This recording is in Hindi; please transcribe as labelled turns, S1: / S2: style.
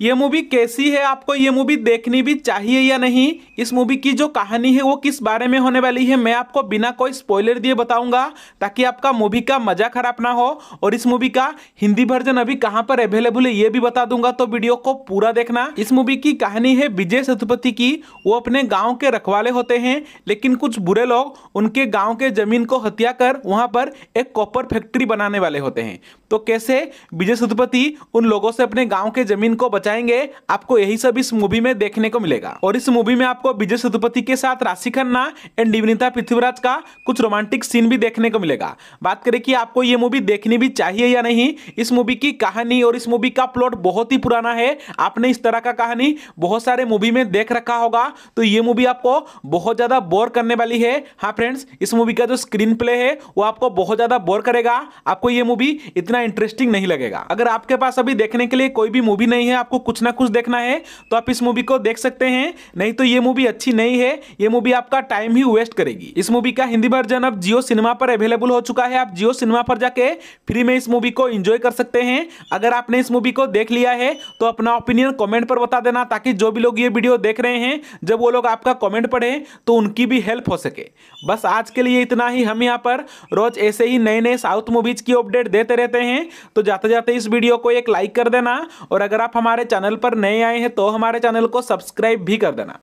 S1: ये मूवी कैसी है आपको ये मूवी देखनी भी चाहिए या नहीं इस मूवी की जो कहानी है वो किस बारे में होने वाली है मैं आपको बिना कोई स्पॉइलर दिए बताऊंगा ताकि आपका मूवी का मजा खराब ना हो और इस मूवी का हिंदी वर्जन अभी कहाँ पर अवेलेबल है ये भी बता दूंगा तो वीडियो को पूरा देखना इस मूवी की कहानी है विजय सतुपति की वो अपने गाँव के रखवाले होते हैं लेकिन कुछ बुरे लोग उनके गाँव के जमीन को हत्या कर वहाँ पर एक कॉपर फैक्ट्री बनाने वाले होते हैं तो कैसे विजय सदुपति उन लोगों से अपने गांव के जमीन को बचाएंगे आपको यही सब इस मूवी में देखने को मिलेगा और इस मूवी में आपको विजय सदुपति के साथ राशि खन्ना एंड डिवनीता पृथ्वीराज का कुछ रोमांटिक सीन भी देखने को मिलेगा बात करें कि आपको ये मूवी देखनी भी चाहिए या नहीं इस मूवी की कहानी और इस मूवी का प्लॉट बहुत ही पुराना है आपने इस तरह का कहानी बहुत सारे मूवी में देख रखा होगा तो ये मूवी आपको बहुत ज़्यादा बोर करने वाली है हाँ फ्रेंड्स इस मूवी का जो स्क्रीन प्ले है वो आपको बहुत ज़्यादा बोर करेगा आपको ये मूवी इतना उतना इंटरेस्टिंग नहीं लगेगा अगर आपके पास अभी देखने के लिए कोई भी मूवी नहीं है आपको कुछ ना कुछ देखना है तो आप इस मूवी को देख सकते हैं नहीं तो ये मूवी अच्छी नहीं है ये मूवी आपका टाइम ही वेस्ट करेगी इस मूवी का हिंदी वर्जन अब जियो सिनेमा पर अवेलेबल हो चुका है आप जियो सिनेमा पर जाके फ्री में इस मूवी को इंजॉय कर सकते हैं अगर आपने इस मूवी को देख लिया है तो अपना ओपिनियन कॉमेंट पर बता देना ताकि जो भी लोग ये वीडियो देख रहे हैं जब वो लोग आपका कॉमेंट पढ़े तो उनकी भी हेल्प हो सके बस आज के लिए इतना ही हम यहाँ पर रोज ऐसे ही नए नए साउथ मूवीज की अपडेट देते रहते हैं हैं तो जाते जाते इस वीडियो को एक लाइक कर देना और अगर आप हमारे चैनल पर नए आए हैं तो हमारे चैनल को सब्सक्राइब भी कर देना